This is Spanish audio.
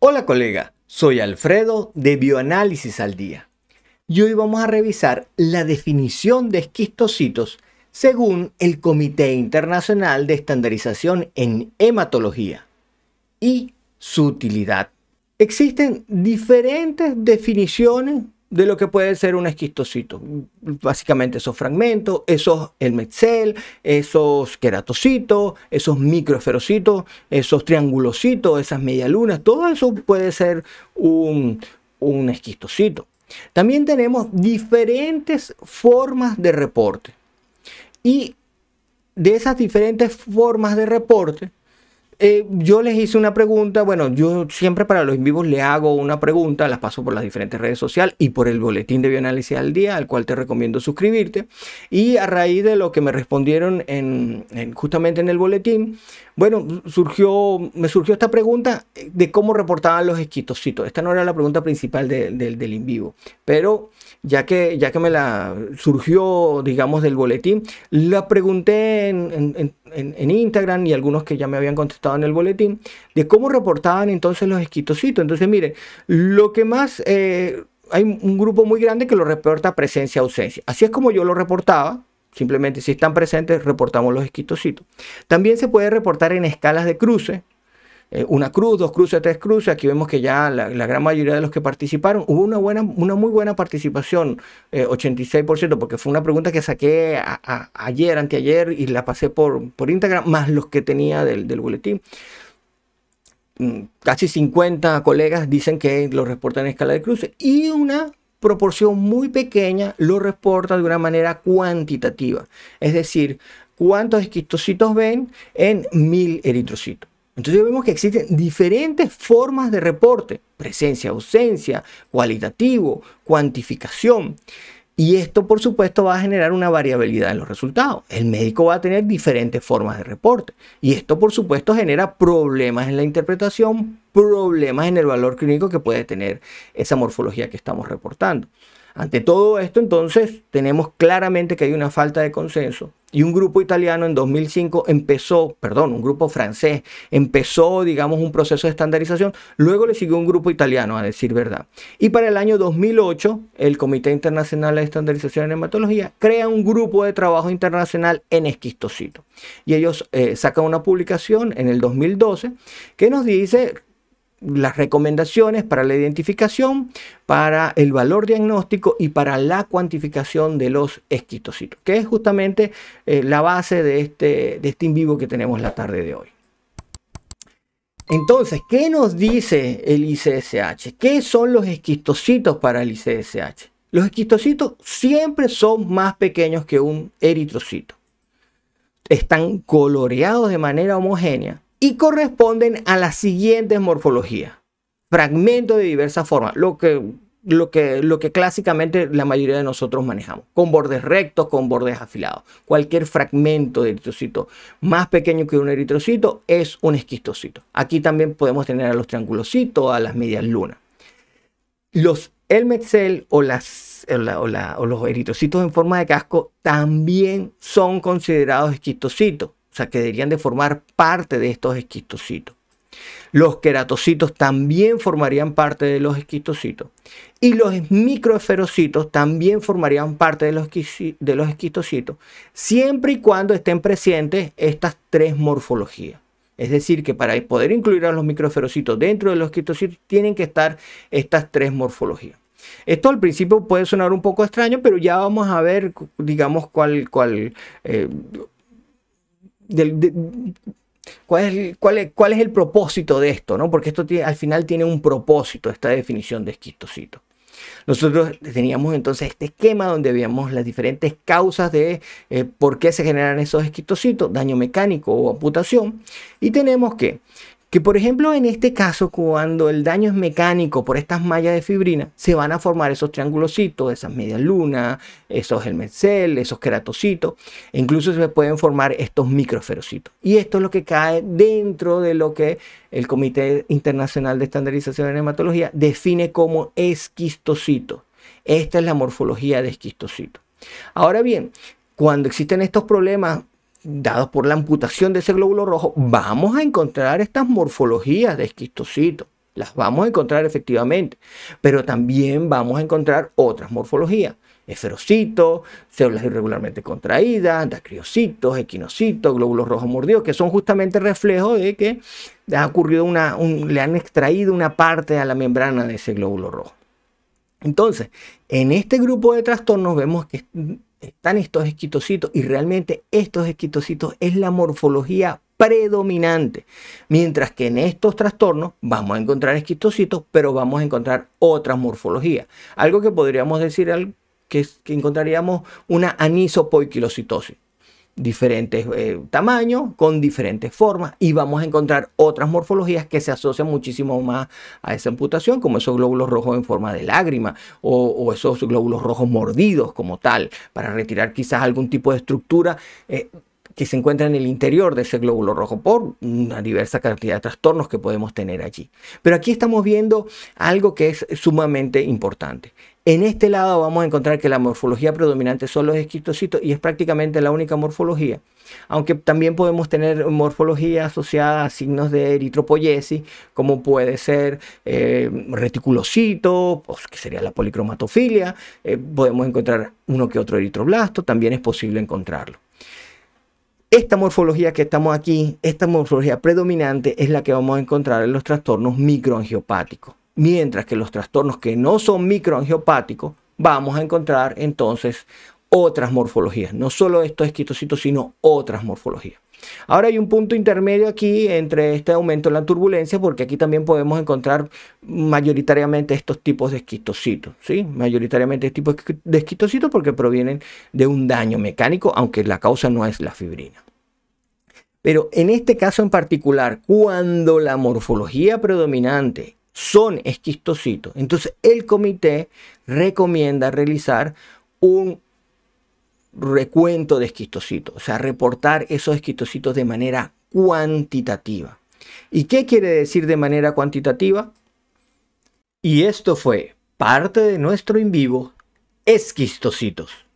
Hola colega, soy Alfredo de Bioanálisis al Día y hoy vamos a revisar la definición de esquistocitos según el Comité Internacional de Estandarización en Hematología y su utilidad. Existen diferentes definiciones de lo que puede ser un esquistocito. Básicamente esos fragmentos, esos metzel, esos queratocitos, esos microesferocitos, esos triangulocitos, esas medialunas, todo eso puede ser un, un esquistocito. También tenemos diferentes formas de reporte. Y de esas diferentes formas de reporte, eh, yo les hice una pregunta, bueno, yo siempre para los en vivos le hago una pregunta, las paso por las diferentes redes sociales y por el boletín de bioanálisis al día, al cual te recomiendo suscribirte. Y a raíz de lo que me respondieron en, justamente en el boletín, bueno, surgió, me surgió esta pregunta de cómo reportaban los esquitositos. Esta no era la pregunta principal del in vivo, pero ya que, ya que me la surgió, digamos, del boletín, la pregunté en, en, en, Instagram y algunos que ya me habían contestado en el boletín, de cómo reportaban entonces los esquitocitos. Entonces, miren, lo que más... Eh, hay un grupo muy grande que lo reporta presencia-ausencia. Así es como yo lo reportaba, Simplemente si están presentes, reportamos los esquitocitos. También se puede reportar en escalas de cruce, eh, una cruz, dos cruces, tres cruces. Aquí vemos que ya la, gran mayoría de los que participaron, hubo una, buena, una muy buena participación, 86%, eh, porque fue una pregunta que saqué ayer, anteayer, y la pasé por, por Instagram, más los que tenía del, boletín mm, casi 50 colegas dicen que lo reportan en escala de cruces, y una proporción muy pequeña lo reporta de una manera cuantitativa, es decir, cuántos esquistocitos ven en mil eritrocitos. Entonces vemos que existen diferentes formas de reporte, presencia, ausencia, cualitativo, cuantificación. Y esto, por supuesto, va a generar una variabilidad en los resultados. El médico va a tener diferentes formas de reporte. Y esto, por supuesto, genera problemas en la interpretación, problemas en el valor clínico que puede tener esa morfología que estamos reportando. Ante todo esto, entonces, tenemos claramente que hay una falta de consenso, y un grupo italiano en 2005 empezó, perdón, un grupo francés empezó, digamos, un proceso de estandarización. Luego le siguió un grupo italiano, a decir verdad. Y para el año 2008, el Comité Internacional de Estandarización en Hematología crea un grupo de trabajo internacional en esquistocito. Y ellos eh, sacan una publicación en el 2012 que nos dice las recomendaciones para la identificación, para el valor diagnóstico y para la cuantificación de los esquistocitos, que es justamente eh, la base de este, de este vivo que tenemos la tarde de hoy. Entonces, ¿qué nos dice el ICSH? ¿Qué son los esquistocitos para el ICSH? Los esquistocitos siempre son más pequeños que un eritrocito. Están coloreados de manera homogénea y corresponden a las siguientes morfologías. Fragmentos de diversas formas, lo que, lo, que, lo que clásicamente la mayoría de nosotros manejamos, con bordes rectos, con bordes afilados. Cualquier fragmento de eritrocito más pequeño que un eritrocito es un esquistocito. Aquí también podemos tener a los triangulocitos, a las medias lunas. Los Elmetzel o, o, o los eritrocitos en forma de casco también son considerados esquistocitos que deberían de formar parte de estos esquistocitos. Los queratocitos también formarían parte de los esquistocitos. Y los microesferocitos también formarían parte de los, esquistocitos, siempre y cuando estén presentes estas tres morfologías. Es decir, que para poder incluir a los microesferocitos dentro de los esquistocitos, tienen que estar estas tres morfologías. Esto al principio puede sonar un poco extraño, pero ya vamos a ver, digamos, cuál, eh, ¿Cuál es, el propósito de esto? ¿no? Porque esto al final tiene un propósito, esta definición de esquistocito. Nosotros teníamos entonces este esquema donde veíamos las diferentes causas de eh, por qué se generan esos esquistocitos, daño mecánico o amputación. Y tenemos que que por ejemplo en este caso cuando el daño es mecánico por estas mallas de fibrina, se van a formar esos triangulocitos, esas medias lunas, esos helmencel, esos queratocitos, e incluso se pueden formar estos microferocitos. Y esto es lo que cae dentro de lo que el Comité Internacional de Estandarización de Hematología define como esquistocito. Esta es la morfología de esquistocito. Ahora bien, cuando existen estos problemas dados por la amputación de ese glóbulo rojo, vamos a encontrar estas morfologías de esquistocito. Las vamos a encontrar efectivamente, pero también vamos a encontrar otras morfologías. Esferocitos, células irregularmente contraídas, dacriocitos, equinocitos, glóbulos rojos mordidos, que son justamente reflejo de que ha ocurrido una, le han extraído una parte a la membrana de ese glóbulo rojo. Entonces, en este grupo de trastornos vemos que están estos esquitocitos y realmente estos esquitocitos es la morfología predominante. Mientras que en estos trastornos vamos a encontrar esquitocitos, pero vamos a encontrar otras morfología, Algo que podríamos decir que, que encontraríamos una anisopoiquilocitosis diferentes eh, tamaños, con diferentes formas y vamos a encontrar otras morfologías que se asocian muchísimo más a esa amputación, como esos glóbulos rojos en forma de lágrima o, esos glóbulos rojos mordidos como tal, para retirar quizás algún tipo de estructura. Eh, que se encuentra en el interior de ese glóbulo rojo por una diversa cantidad de trastornos que podemos tener allí. Pero aquí estamos viendo algo que es sumamente importante. En este lado vamos a encontrar que la morfología predominante son los esquistocitos y es prácticamente la única morfología. Aunque también podemos tener morfología asociada a signos de eritropoyesis, como puede ser eh, reticulocito, pues, que sería la policromatofilia. Eh, podemos encontrar uno que otro eritroblasto, también es posible encontrarlo. Esta morfología que estamos aquí, esta morfología predominante es la que vamos a encontrar en los trastornos microangiopáticos. Mientras que los trastornos que no son microangiopáticos, vamos a encontrar entonces otras morfologías. No solo estos esquitocitos sino otras morfologías. Ahora hay un punto intermedio aquí entre este aumento en la turbulencia, porque aquí también podemos encontrar mayoritariamente estos tipos de esquitocitos. ¿sí? Mayoritariamente estos tipos de esquitocitos porque provienen de un daño mecánico, aunque la causa no es la fibrina. Pero en este caso en particular, cuando la morfología predominante son esquistocitos. Entonces el comité recomienda realizar un recuento de esquistocitos, o sea, reportar esos esquistocitos de manera cuantitativa. ¿Y qué quiere decir de manera cuantitativa? Y esto fue parte de nuestro en vivo, esquistocitos.